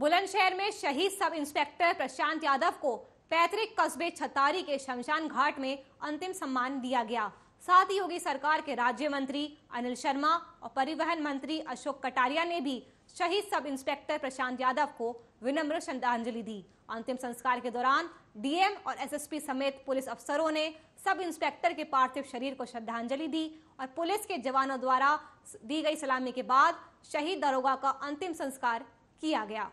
बुलंदशहर में शहीद sub inspector प्रशांत यादव को पैतृक कस्बे छतारी के शमशान घाट में अंतिम सम्मान दिया गया साथ ही योगी सरकार के राज्य मंत्री अनिल शर्मा और परिवहन मंत्री अशोक कटारिया ने भी शहीद सब इंस्पेक्टर प्रशांत यादव को विनम्र श्रद्धांजलि दी अंतिम संस्कार के दौरान डीएम और एसएसपी समेत पुलिस अफसरों ने सब इंस्पेक्टर के पार्थिव शरीर को श्रद्धांजलि दी और पुलिस के जवानों द्वारा दी गई सलामी के बाद शहीद दरोगा का अंतिम संस्कार किया गया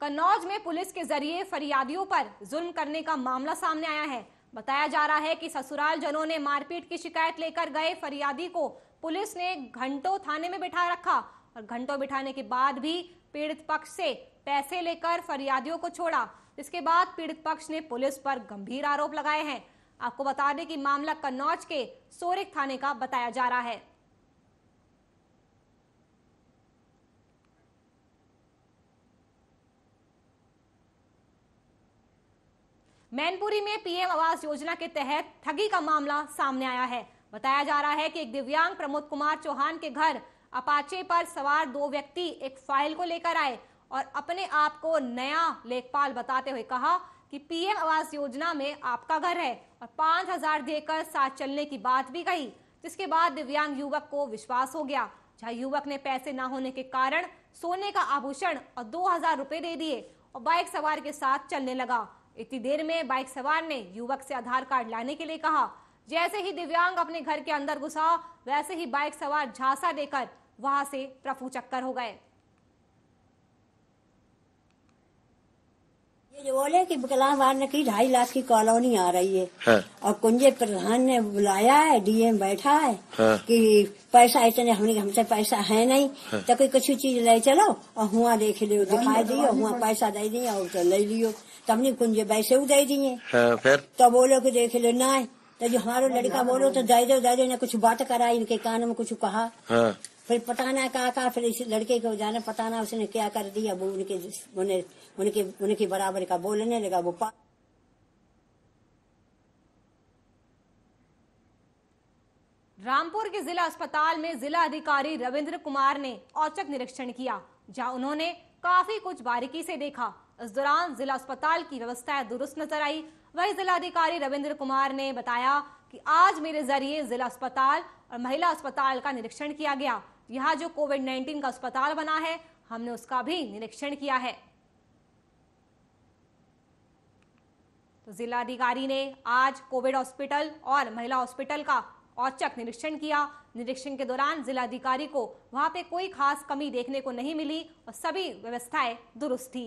कन्नौज में पुलिस के जरिए फरियादियों पर जुल्म करने का मामला सामने आया है बताया जा रहा है कि ससुराल जनों ने मारपीट की शिकायत लेकर गए फरियादी को पुलिस ने घंटों थाने में बिठा रखा और घंटों बिठाने के बाद भी पीड़ित पक्ष से पैसे लेकर फरियादियों को छोड़ा इसके बाद पीड़ित पक्ष ने पुलिस पर गंभीर आरोप लगाए हैं आपको बता दें कि मामला कन्नौज के सोरिक थाने का बताया जा रहा है मैनपुरी में पीएम आवास योजना के तहत ठगी का मामला सामने आया है बताया जा रहा है कि एक दिव्यांग प्रमोद कुमार चौहान के घर अपाचे पर सवार दो व्यक्ति एक फाइल को लेकर आए और अपने आप को नया लेखपाल बताते हुए कहा कि पीएम आवास योजना में आपका घर है और पांच हजार देकर साथ चलने की बात भी कही जिसके बाद दिव्यांग युवक को विश्वास हो गया जहां युवक ने पैसे ना होने के कारण सोने का आभूषण और दो हजार रूपए दे दिए और बाइक सवार के साथ चलने लगा इतनी देर में बाइक सवार ने युवक से आधार कार्ड लाने के लिए कहा जैसे ही दिव्यांग अपने घर के अंदर घुसा वैसे ही बाइक सवार झांसा देकर वहां से प्रफू चक्कर हो गए ये बोले कि विकलांग की ढाई लाख की कॉलोनी आ रही है, हाँ। और कुंजे प्रधान ने बुलाया है डीएम बैठा है, हाँ। कि पैसा इतने हमने हमसे पैसा है नहीं हाँ। तो कोई कुछ चीज ले चलो और हुआ देख लियो दिखाई दियो हुआ पैसा दे दिए और तो ले लियो तब तो हमने कुंजे वैसे दे दिए हाँ, तो बोलो कि देख लो ना तो जो हमारा लड़का बोलो तो जायजो जायजो ने कुछ बात करा इनके कान में कुछ कहा हाँ। फिर पटाना कहा कहा फिर इस लड़के को जाने पटाना उसने क्या कर दिया वो उनके उन्हें उनके उनके बराबर का बोलने लगा वो पा रामपुर के जिला अस्पताल में जिला अधिकारी रविंद्र कुमार ने औचक निरीक्षण किया जहां उन्होंने काफी कुछ बारीकी से देखा इस दौरान जिला अस्पताल की व्यवस्थाएं दुरुस्त नजर आई वही जिलाधिकारी रविंद्र कुमार ने बताया कि आज मेरे जरिए जिला अस्पताल और महिला अस्पताल का निरीक्षण किया गया यहाँ जो कोविड 19 का अस्पताल बना है हमने उसका भी निरीक्षण किया है तो जिलाधिकारी ने आज कोविड हॉस्पिटल और महिला हॉस्पिटल का औचक निरीक्षण किया निरीक्षण के दौरान जिलाधिकारी को वहां पे कोई खास कमी देखने को नहीं मिली और सभी व्यवस्थाएं दुरुस्त थी